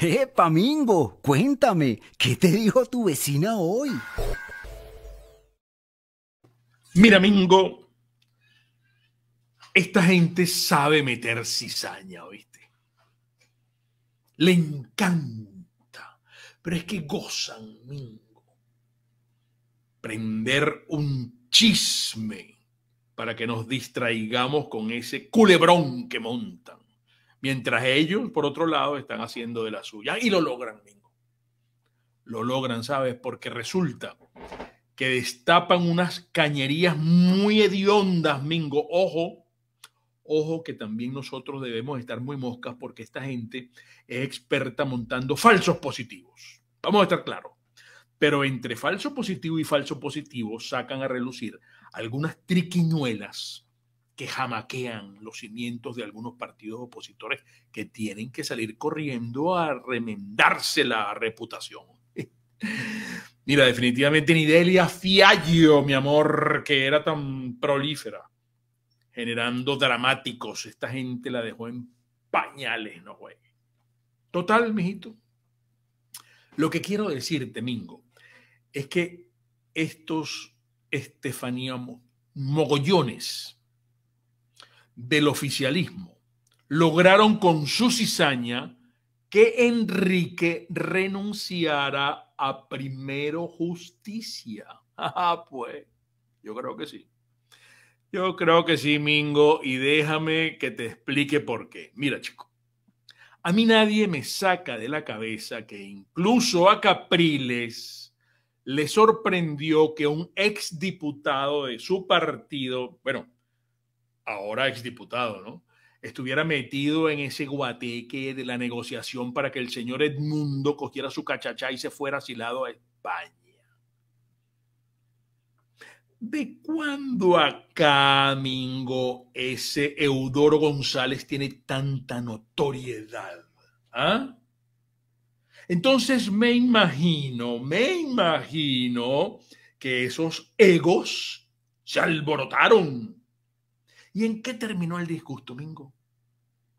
¡Epa, Mingo! Cuéntame, ¿qué te dijo tu vecina hoy? Mira, Mingo, esta gente sabe meter cizaña, ¿oíste? Le encanta, pero es que gozan, Mingo. Prender un chisme para que nos distraigamos con ese culebrón que montan. Mientras ellos, por otro lado, están haciendo de la suya. Y lo logran, Mingo. Lo logran, ¿sabes? Porque resulta que destapan unas cañerías muy hediondas, Mingo. Ojo, ojo que también nosotros debemos estar muy moscas porque esta gente es experta montando falsos positivos. Vamos a estar claro, Pero entre falso positivo y falso positivo sacan a relucir algunas triquiñuelas que jamaquean los cimientos de algunos partidos opositores que tienen que salir corriendo a remendarse la reputación. Mira, definitivamente Nidelia Fiallo, mi amor, que era tan prolífera, generando dramáticos. Esta gente la dejó en pañales, no güey. Total, mijito. Lo que quiero decirte, Mingo, es que estos Estefanía Mogollones, del oficialismo lograron con su cizaña que Enrique renunciara a primero justicia. pues, yo creo que sí. Yo creo que sí, Mingo, y déjame que te explique por qué. Mira, chico, a mí nadie me saca de la cabeza que incluso a Capriles le sorprendió que un exdiputado de su partido, bueno, ahora exdiputado, ¿no? estuviera metido en ese guateque de la negociación para que el señor Edmundo cogiera su cachachá y se fuera asilado a España. ¿De cuándo acá, Mingo, ese Eudoro González tiene tanta notoriedad? ¿Ah? Entonces me imagino, me imagino que esos egos se alborotaron ¿Y en qué terminó el disgusto, Mingo?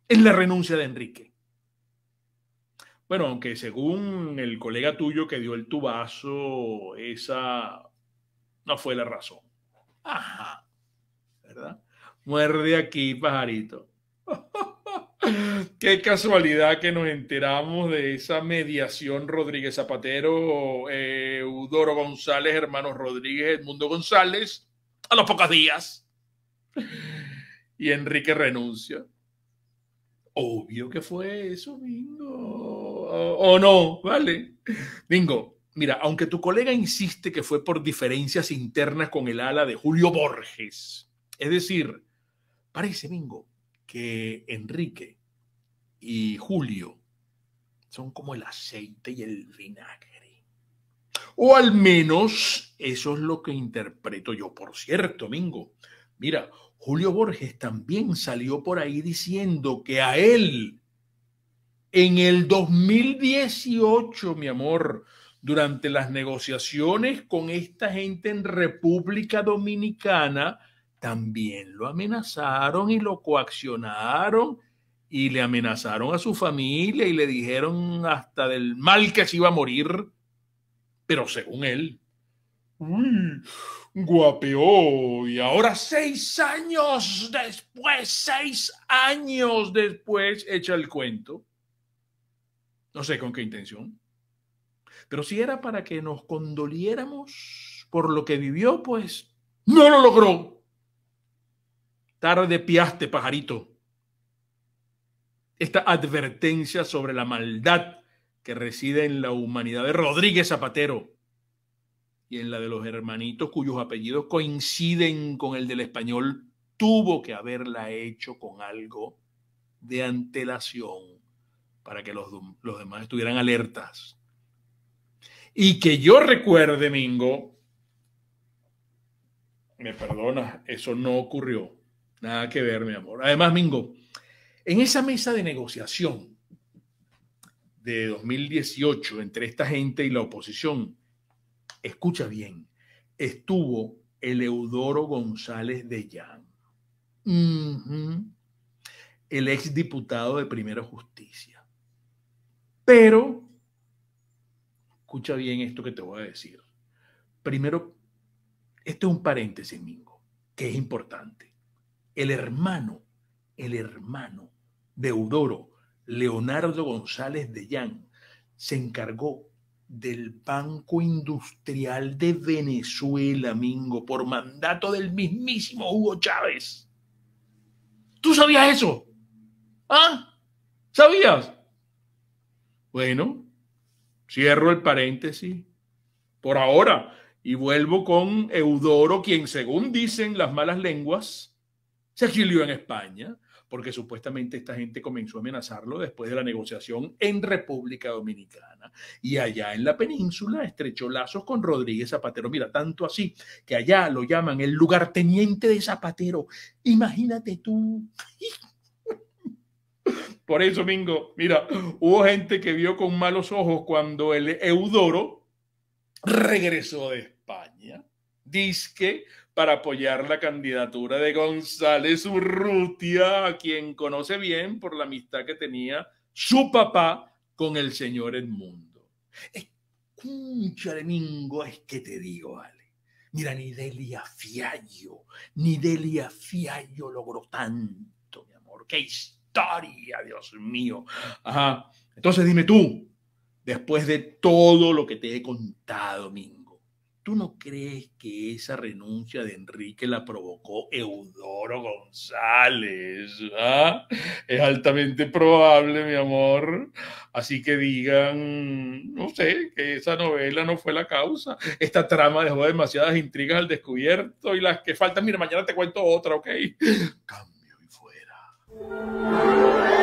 En la renuncia de Enrique. Bueno, aunque según el colega tuyo que dio el tubazo, esa no fue la razón. Ajá, ¿verdad? Muerde aquí, pajarito. Qué casualidad que nos enteramos de esa mediación Rodríguez Zapatero, eh, Eudoro González, hermanos Rodríguez, Edmundo González, a los pocos días y Enrique renuncia. Obvio que fue eso, Mingo. O, no, ¿vale? Bingo, mira, aunque tu colega insiste que fue por diferencias internas con el ala de Julio Borges, es decir, parece, Bingo, que Enrique y Julio son como el aceite y el vinagre. O al menos eso es lo que interpreto yo, por cierto, Mingo. Mira, Julio Borges también salió por ahí diciendo que a él, en el 2018, mi amor, durante las negociaciones con esta gente en República Dominicana, también lo amenazaron y lo coaccionaron y le amenazaron a su familia y le dijeron hasta del mal que se iba a morir, pero según él. Mm, guapeó y ahora seis años después, seis años después, echa el cuento. No sé con qué intención. Pero si era para que nos condoliéramos por lo que vivió, pues no lo logró. Tarde piaste, pajarito. Esta advertencia sobre la maldad que reside en la humanidad de Rodríguez Zapatero y en la de los hermanitos cuyos apellidos coinciden con el del español, tuvo que haberla hecho con algo de antelación para que los, demás estuvieran alertas. Y que yo recuerde, Mingo, me perdona eso no ocurrió. Nada que ver, mi amor. Además, Mingo, en esa mesa de negociación de 2018 entre esta gente y la oposición, escucha bien, estuvo el Eudoro González de Llán, el exdiputado de Primera Justicia. Pero, escucha bien esto que te voy a decir. Primero, esto es un paréntesis, Mingo, que es importante. El hermano, el hermano de Eudoro, Leonardo González de Llán, se encargó del Banco Industrial de Venezuela, Mingo, por mandato del mismísimo Hugo Chávez. ¿Tú sabías eso? ¿Ah? ¿Sabías? Bueno, cierro el paréntesis por ahora y vuelvo con Eudoro, quien según dicen las malas lenguas, se exilió en España porque supuestamente esta gente comenzó a amenazarlo después de la negociación en República Dominicana. Y allá en la península estrechó lazos con Rodríguez Zapatero. Mira, tanto así que allá lo llaman el lugarteniente de Zapatero. Imagínate tú. Por eso, Mingo, mira, hubo gente que vio con malos ojos cuando el Eudoro regresó de España. Dice que para apoyar la candidatura de González Urrutia, a quien conoce bien por la amistad que tenía su papá con el señor Edmundo. Escucha, Mingo, es que te digo, Ale. Mira, ni Delia Fiallo, ni Delia Fiallo logró tanto, mi amor. ¡Qué historia, Dios mío! Entonces dime tú, después de todo lo que te he contado, Mingo ¿Tú no crees que esa renuncia de Enrique la provocó Eudoro González? ¿ah? Es altamente probable, mi amor. Así que digan, no sé, que esa novela no fue la causa. Esta trama dejó demasiadas intrigas al descubierto y las que faltan, mira, mañana te cuento otra, ¿ok? Cambio y fuera.